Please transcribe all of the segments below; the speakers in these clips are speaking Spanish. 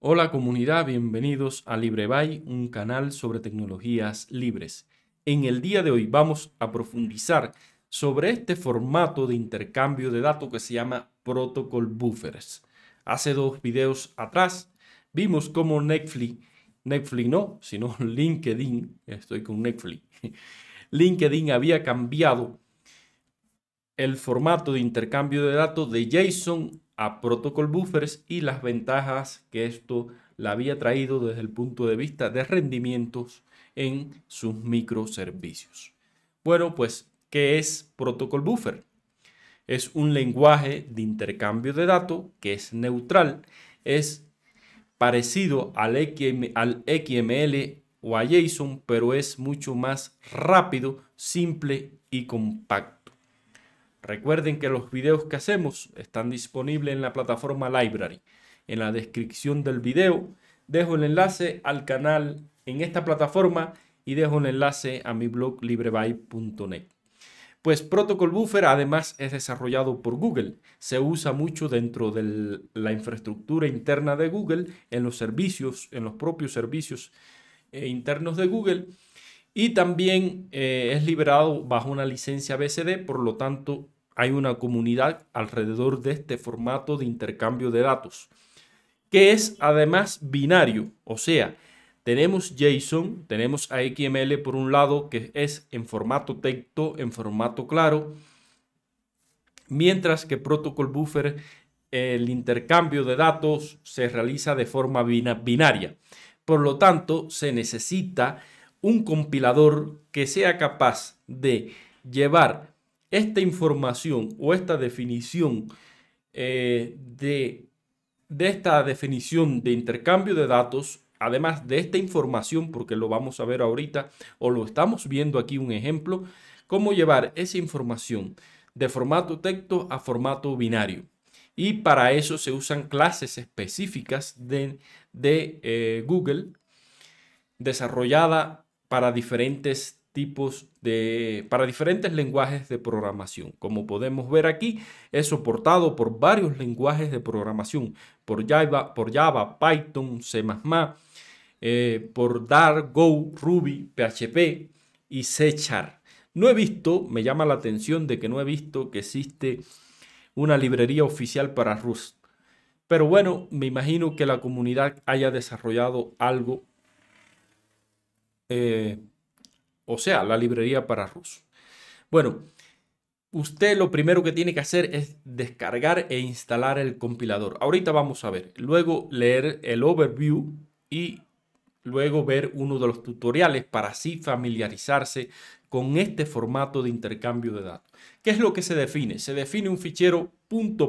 Hola comunidad, bienvenidos a LibreBay, un canal sobre tecnologías libres. En el día de hoy vamos a profundizar sobre este formato de intercambio de datos que se llama Protocol Buffers. Hace dos videos atrás vimos cómo Netflix, Netflix no, sino LinkedIn, estoy con Netflix, LinkedIn había cambiado el formato de intercambio de datos de JSON a protocol buffers y las ventajas que esto le había traído desde el punto de vista de rendimientos en sus microservicios. Bueno, pues, ¿qué es protocol buffer? Es un lenguaje de intercambio de datos que es neutral, es parecido al XML o a JSON, pero es mucho más rápido, simple y compacto. Recuerden que los videos que hacemos están disponibles en la plataforma Library. En la descripción del video dejo el enlace al canal en esta plataforma y dejo el enlace a mi blog LibreBy.net. Pues Protocol Buffer además es desarrollado por Google. Se usa mucho dentro de la infraestructura interna de Google, en los servicios, en los propios servicios eh, internos de Google. Y también eh, es liberado bajo una licencia BCD, por lo tanto hay una comunidad alrededor de este formato de intercambio de datos, que es además binario, o sea, tenemos JSON, tenemos AXML por un lado, que es en formato texto, en formato claro, mientras que Protocol Buffer, el intercambio de datos se realiza de forma binaria. Por lo tanto, se necesita un compilador que sea capaz de llevar esta información o esta definición eh, de, de esta definición de intercambio de datos, además de esta información, porque lo vamos a ver ahorita o lo estamos viendo aquí un ejemplo, cómo llevar esa información de formato texto a formato binario. Y para eso se usan clases específicas de, eh, Google desarrollada para diferentes tipos para diferentes lenguajes de programación. Como podemos ver aquí, es soportado por varios lenguajes de programación, por Java, por Java Python, C++, eh, por Dart, Go, Ruby, PHP y C No he visto, me llama la atención de que no he visto que existe una librería oficial para Rust. Pero bueno, me imagino que la comunidad haya desarrollado algo eh, o sea, la librería para Rus. Bueno, usted lo primero que tiene que hacer es descargar e instalar el compilador. Ahorita vamos a ver, luego leer el overview y luego ver uno de los tutoriales para así familiarizarse con este formato de intercambio de datos. ¿Qué es lo que se define? Se define un fichero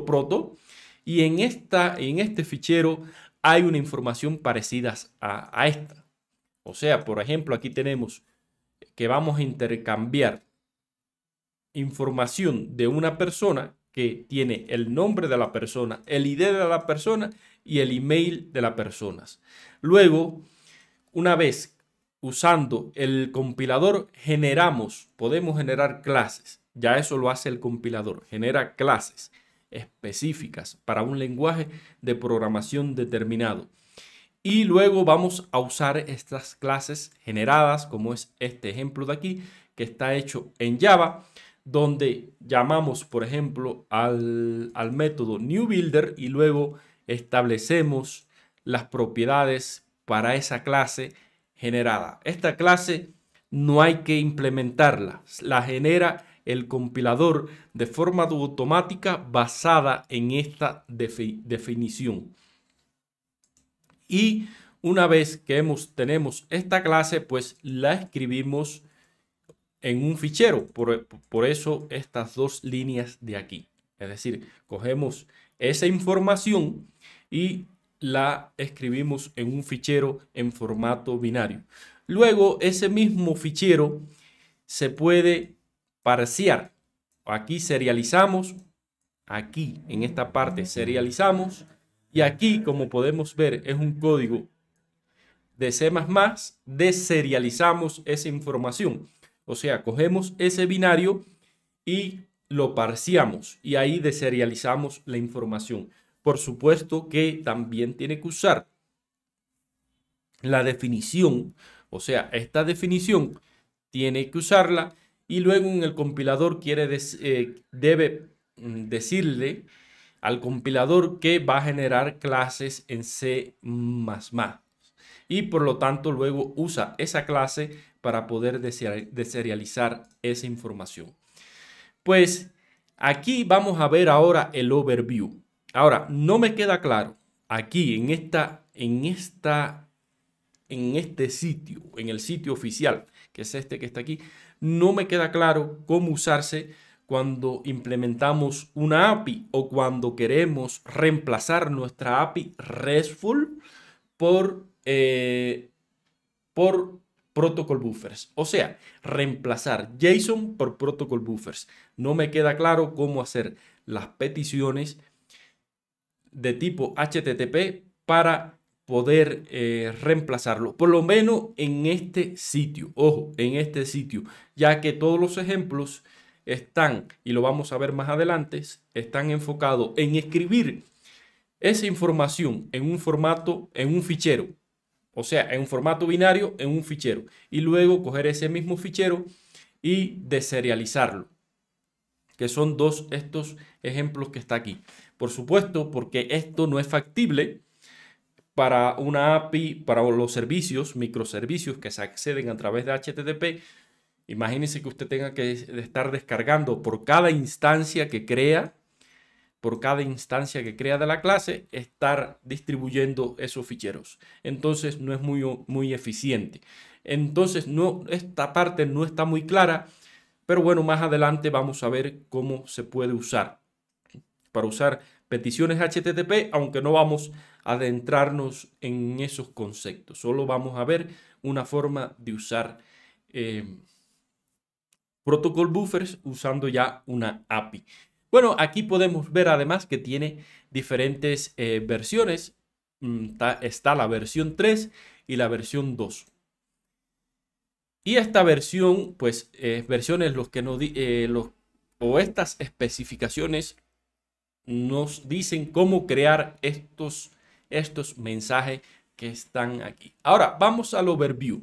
.proto y en, esta, en este fichero hay una información parecida a, a esta. O sea, por ejemplo, aquí tenemos que vamos a intercambiar información de una persona que tiene el nombre de la persona, el ID de la persona y el email de la persona. Luego, una vez usando el compilador, generamos, podemos generar clases. Ya eso lo hace el compilador, genera clases específicas para un lenguaje de programación determinado. Y luego vamos a usar estas clases generadas, como es este ejemplo de aquí, que está hecho en Java, donde llamamos, por ejemplo, al, método NewBuilder y luego establecemos las propiedades para esa clase generada. Esta clase no hay que implementarla, la genera el compilador de forma automática basada en esta definición. Y una vez que hemos, tenemos esta clase, pues la escribimos en un fichero. Por, por eso estas dos líneas de aquí. Es decir, cogemos esa información y la escribimos en un fichero en formato binario. Luego, ese mismo fichero se puede parciar. Aquí serializamos, aquí en esta parte serializamos y aquí, como podemos ver, es un código de C++, deserializamos esa información. O sea, cogemos ese binario y lo parciamos y ahí deserializamos la información. Por supuesto que también tiene que usar la definición, o sea, esta definición tiene que usarla y luego en el compilador quiere eh, debe mm, decirle al compilador que va a generar clases en C++. Y por lo tanto luego usa esa clase para poder deserializar esa información. Pues aquí vamos a ver ahora el overview. Ahora, no me queda claro aquí en esta en esta en este sitio, en el sitio oficial, que es este que está aquí, no me queda claro cómo usarse cuando implementamos una API o cuando queremos reemplazar nuestra API RESTful por, eh, por protocol buffers. O sea, reemplazar JSON por protocol buffers. No me queda claro cómo hacer las peticiones de tipo HTTP para poder eh, reemplazarlo, por lo menos en este sitio, ojo, en este sitio, ya que todos los ejemplos están, y lo vamos a ver más adelante, están enfocados en escribir esa información en un formato, en un fichero. O sea, en un formato binario, en un fichero. Y luego coger ese mismo fichero y deserializarlo. Que son dos estos ejemplos que está aquí. Por supuesto, porque esto no es factible para una API, para los servicios, microservicios que se acceden a través de HTTP, Imagínese que usted tenga que estar descargando por cada instancia que crea, por cada instancia que crea de la clase, estar distribuyendo esos ficheros. Entonces no es muy, muy eficiente. Entonces no, esta parte no está muy clara, pero bueno, más adelante vamos a ver cómo se puede usar. Para usar peticiones HTTP, aunque no vamos a adentrarnos en esos conceptos, solo vamos a ver una forma de usar. Eh, protocol buffers usando ya una API. Bueno, aquí podemos ver además que tiene diferentes eh, versiones. Mm, está, la versión 3 y la versión 2. Y esta versión, pues, eh, versiones los que nos eh, o estas especificaciones nos dicen cómo crear estos, estos mensajes que están aquí. Ahora, vamos al overview.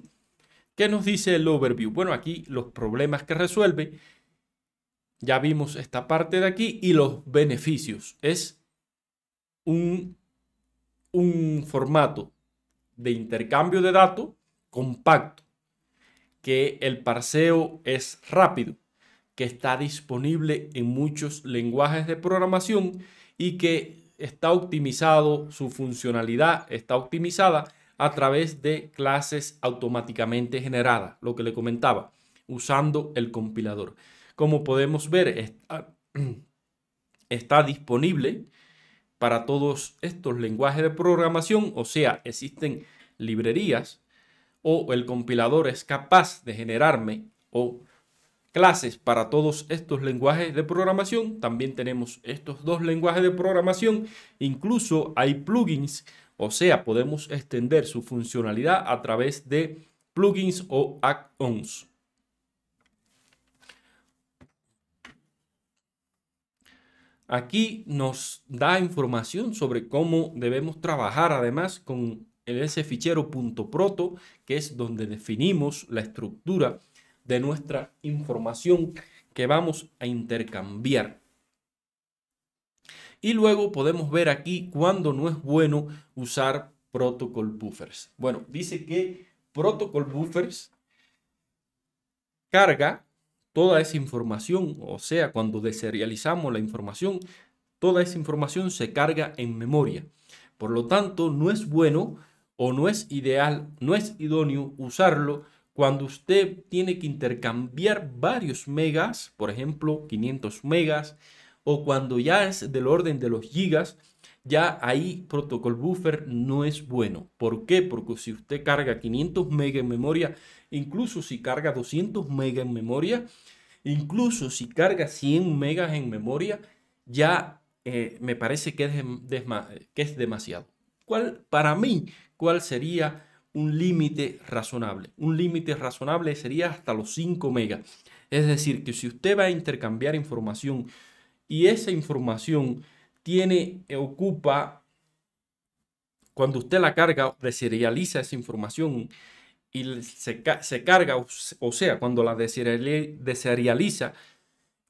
¿Qué nos dice el overview? Bueno, aquí los problemas que resuelve. Ya vimos esta parte de aquí y los beneficios. Es un, un formato de intercambio de datos compacto, que el parseo es rápido, que está disponible en muchos lenguajes de programación y que está optimizado, su funcionalidad está optimizada a través de clases automáticamente generadas, lo que le comentaba, usando el compilador. Como podemos ver, ah, está, disponible para todos estos lenguajes de programación, o sea, existen librerías o el compilador es capaz de generarme o clases para todos estos lenguajes de programación. También tenemos estos dos lenguajes de programación. Incluso hay plugins o sea, podemos extender su funcionalidad a través de plugins o add-ons. Aquí nos da información sobre cómo debemos trabajar además con ese fichero .proto, que es donde definimos la estructura de nuestra información que vamos a intercambiar. Y luego podemos ver aquí cuando no es bueno usar protocol buffers. Bueno, dice que protocol buffers carga toda esa información, o sea, cuando deserializamos la información, toda esa información se carga en memoria. Por lo tanto, no es bueno o no es ideal, no es idóneo usarlo cuando usted tiene que intercambiar varios megas, por ejemplo, 500 megas, o cuando ya es del orden de los gigas, ya ahí protocol buffer no es bueno. ¿Por qué? Porque si usted carga 500 megas en memoria, incluso si carga 200 megas en memoria, incluso si carga 100 megas en memoria, ya eh, me parece que es, que es demasiado. ¿Cuál, para mí, cuál sería un límite razonable? Un límite razonable sería hasta los 5 megas. Es decir, que si usted va a intercambiar información y esa información tiene, eh, ocupa, cuando usted la carga, deserializa esa información y se, carga, o sea, cuando la deserializa,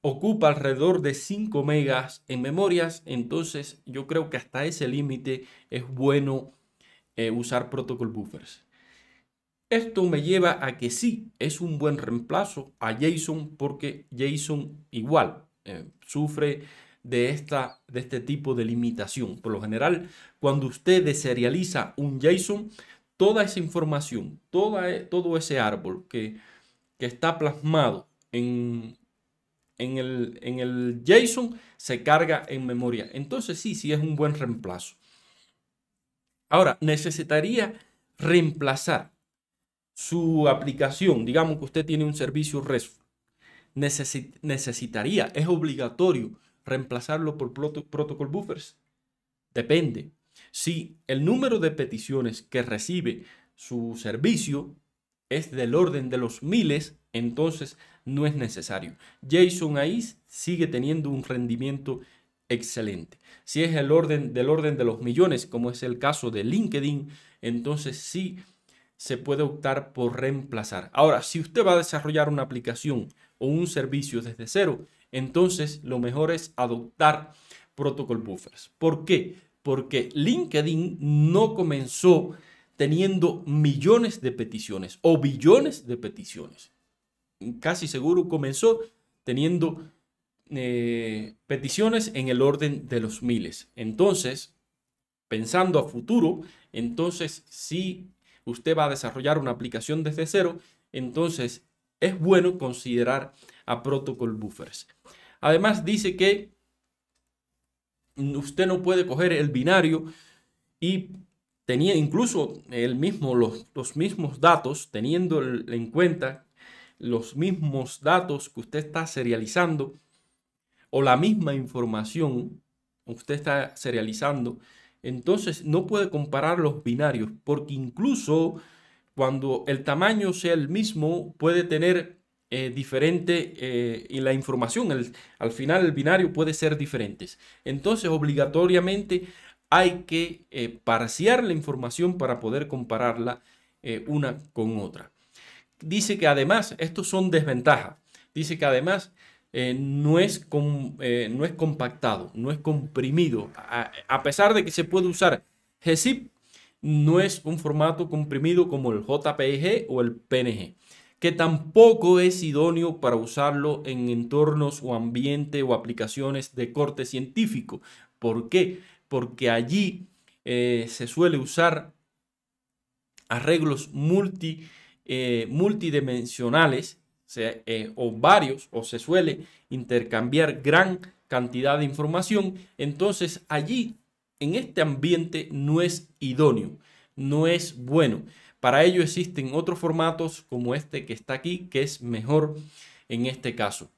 ocupa alrededor de 5 megas en memorias, entonces yo creo que hasta ese límite es bueno eh, usar protocol buffers. Esto me lleva a que sí, es un buen reemplazo a JSON porque JSON igual eh, sufre de, esta, de este tipo de limitación. Por lo general, cuando usted deserializa un JSON, toda esa información, e, todo ese árbol que, está plasmado en, en, el, en el JSON, se carga en memoria. Entonces sí, sí es un buen reemplazo. Ahora, necesitaría reemplazar su aplicación. Digamos que usted tiene un servicio REST necesitaría, es obligatorio reemplazarlo por protocol buffers? Depende. Si el número de peticiones que recibe su servicio es del orden de los miles, entonces no es necesario. JSON ais sigue teniendo un rendimiento excelente. Si es el orden del orden de los millones, como es el caso de LinkedIn, entonces sí se puede optar por reemplazar. Ahora, si usted va a desarrollar una aplicación o un servicio desde cero, entonces lo mejor es adoptar protocol buffers. ¿Por qué? Porque LinkedIn no comenzó teniendo millones de peticiones o billones de peticiones. Casi seguro comenzó teniendo eh, peticiones en el orden de los miles. Entonces, pensando a futuro, entonces sí usted va a desarrollar una aplicación desde cero, entonces es bueno considerar a protocol buffers. Además dice que usted no puede coger el binario y tenía incluso el mismo, los, mismos datos, teniendo en cuenta los mismos datos que usted está serializando o la misma información que usted está serializando, entonces no puede comparar los binarios porque incluso cuando el tamaño sea el mismo puede tener eh, diferente eh, y la información al final el binario puede ser diferente. Entonces obligatoriamente hay que eh, parciar la información para poder compararla una con otra. Dice que además, estos son desventajas, dice que además eh, no, es eh, no es compactado, no es comprimido. A, pesar de que se puede usar GZIP, no es un formato comprimido como el JPG e o el PNG, que tampoco es idóneo para usarlo en entornos o ambiente o aplicaciones de corte científico. ¿Por qué? Porque allí eh, se suele usar arreglos multi, multidimensionales eh, o varios, o se suele intercambiar gran cantidad de información, entonces allí, en este ambiente, no es idóneo, no es bueno. Para ello existen otros formatos como este que está aquí, que es mejor en este caso.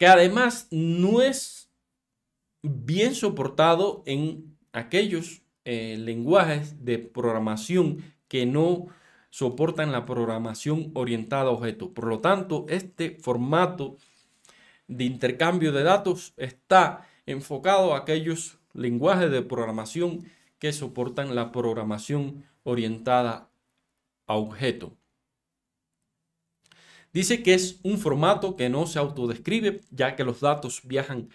Que además no es bien soportado en aquellos eh, lenguajes de programación que no soportan la programación orientada a objeto. Por lo tanto, este formato de intercambio de datos está enfocado a aquellos lenguajes de programación que soportan la programación orientada a objeto. Dice que es un formato que no se autodescribe, ya que los datos viajan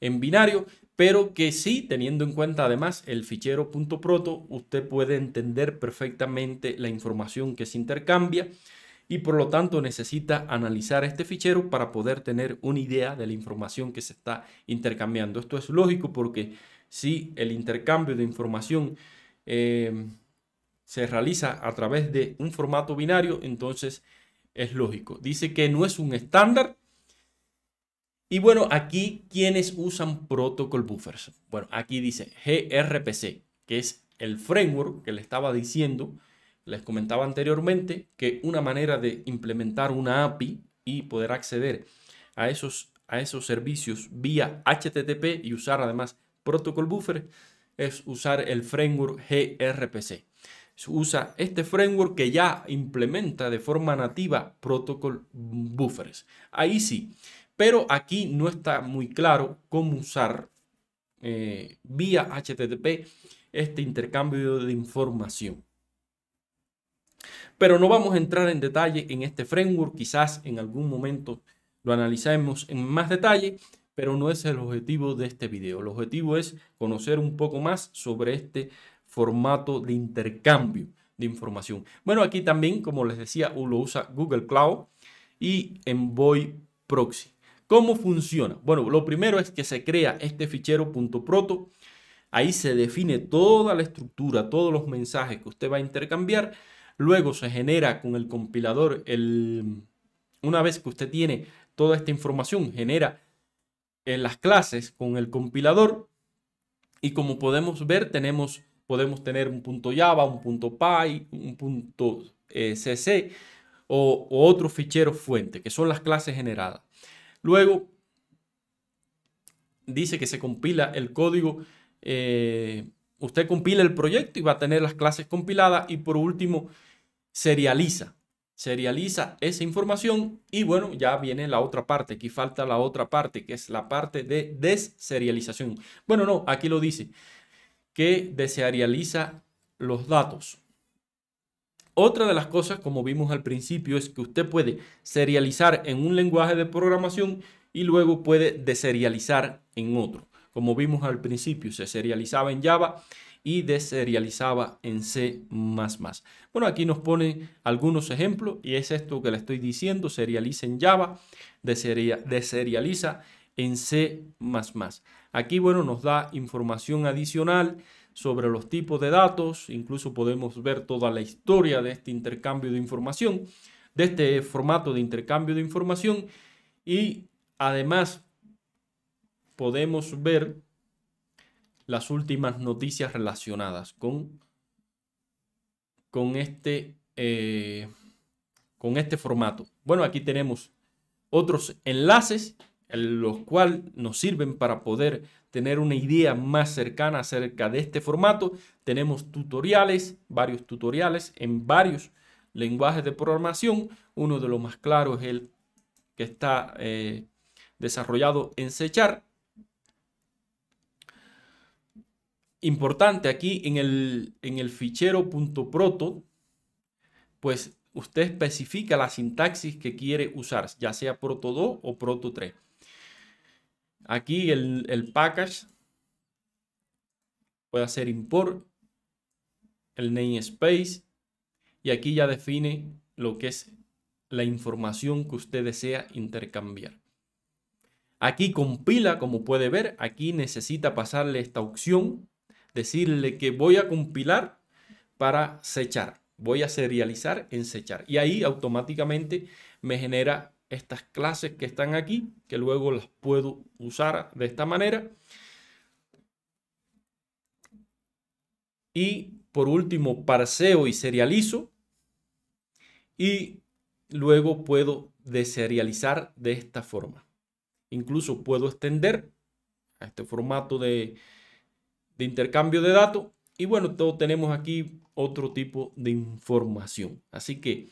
en binario, pero que sí, teniendo en cuenta además el fichero .proto, usted puede entender perfectamente la información que se intercambia y por lo tanto necesita analizar este fichero para poder tener una idea de la información que se está intercambiando. Esto es lógico porque si el intercambio de información eh, se realiza a través de un formato binario, entonces es lógico. Dice que no es un estándar, y bueno, aquí, quienes usan protocol buffers? Bueno, aquí dice gRPC, que es el framework que le estaba diciendo, les comentaba anteriormente, que una manera de implementar una API y poder acceder a esos, a esos servicios vía HTTP y usar además protocol buffer es usar el framework gRPC. Usa este framework que ya implementa de forma nativa protocol buffers. Ahí sí, pero aquí no está muy claro cómo usar eh, vía HTTP este intercambio de información. Pero no vamos a entrar en detalle en este framework, quizás en algún momento lo analizaremos en más detalle, pero no es el objetivo de este video. El objetivo es conocer un poco más sobre este formato de intercambio de información. Bueno, aquí también, como les decía, lo usa Google Cloud y Envoy Proxy. ¿Cómo funciona? Bueno, lo primero es que se crea este fichero .proto. Ahí se define toda la estructura, todos los mensajes que usted va a intercambiar. Luego se genera con el compilador, el... una vez que usted tiene toda esta información, genera en las clases con el compilador. Y como podemos ver, tenemos, podemos tener un punto Java, un punto Py, un punto CC eh, o, otro fichero ficheros fuente, que son las clases generadas. Luego, dice que se compila el código, eh, usted compila el proyecto y va a tener las clases compiladas y por último, serializa. Serializa esa información y bueno, ya viene la otra parte, aquí falta la otra parte, que es la parte de deserialización. Bueno, no, aquí lo dice, que deserializa los datos. Otra de las cosas, como vimos al principio, es que usted puede serializar en un lenguaje de programación y luego puede deserializar en otro. Como vimos al principio, se serializaba en Java y deserializaba en C++. Bueno, aquí nos pone algunos ejemplos y es esto que le estoy diciendo, serializa en Java, deserializa en C++. Aquí, bueno, nos da información adicional sobre los tipos de datos, incluso podemos ver toda la historia de este intercambio de información, de este formato de intercambio de información y además podemos ver las últimas noticias relacionadas con, con, este, eh, con este formato. Bueno, aquí tenemos otros enlaces los cuales nos sirven para poder tener una idea más cercana acerca de este formato. Tenemos tutoriales, varios tutoriales en varios lenguajes de programación. Uno de los más claros es el que está eh, desarrollado en Sechar. Importante aquí en el, en el fichero .proto, pues usted especifica la sintaxis que quiere usar, ya sea Proto 2 o Proto 3. Aquí el, package puede hacer import, el namespace, y aquí ya define lo que es la información que usted desea intercambiar. Aquí compila, como puede ver, aquí necesita pasarle esta opción, decirle que voy a compilar para sechar, voy a serializar en sechar. Y ahí automáticamente me genera estas clases que están aquí, que luego las puedo usar de esta manera. Y por último, parseo y serializo. Y luego puedo deserializar de esta forma. Incluso puedo extender a este formato de, de intercambio de datos. Y bueno, todos tenemos aquí otro tipo de información. Así que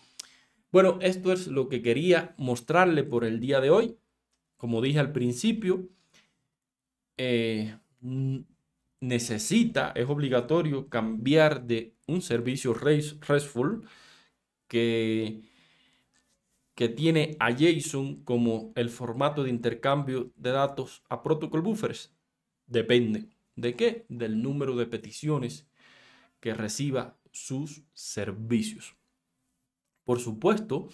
bueno, esto es lo que quería mostrarle por el día de hoy. Como dije al principio, eh, necesita, es obligatorio cambiar de un servicio RESTful que, que tiene a JSON como el formato de intercambio de datos a Protocol Buffers. Depende. ¿De qué? Del número de peticiones que reciba sus servicios. Por supuesto,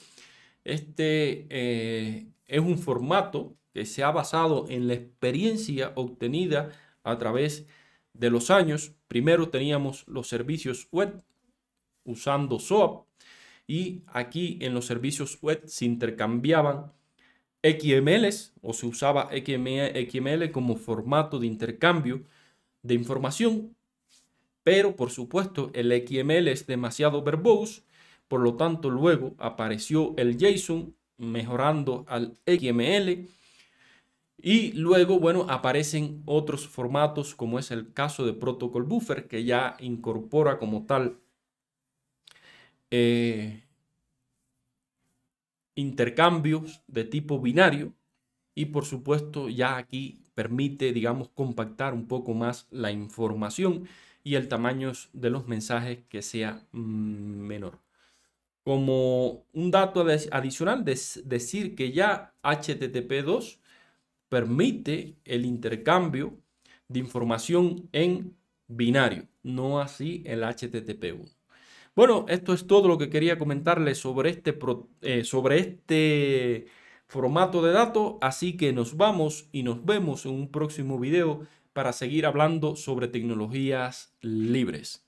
este eh, es un formato que se ha basado en la experiencia obtenida a través de los años. Primero teníamos los servicios web usando SOAP y aquí en los servicios web se intercambiaban XMLs o se usaba XML como formato de intercambio de información, pero por supuesto el XML es demasiado verbose por lo tanto, luego apareció el JSON mejorando al XML. Y luego, bueno, aparecen otros formatos como es el caso de Protocol Buffer que ya incorpora como tal eh, intercambios de tipo binario y por supuesto ya aquí permite, digamos, compactar un poco más la información y el tamaño de los mensajes que sea mm, menor. Como un dato adicional, decir que ya HTTP2 permite el intercambio de información en binario, no así el HTTP1. Bueno, esto es todo lo que quería comentarles sobre este, eh, sobre este formato de datos, así que nos vamos y nos vemos en un próximo video para seguir hablando sobre tecnologías libres.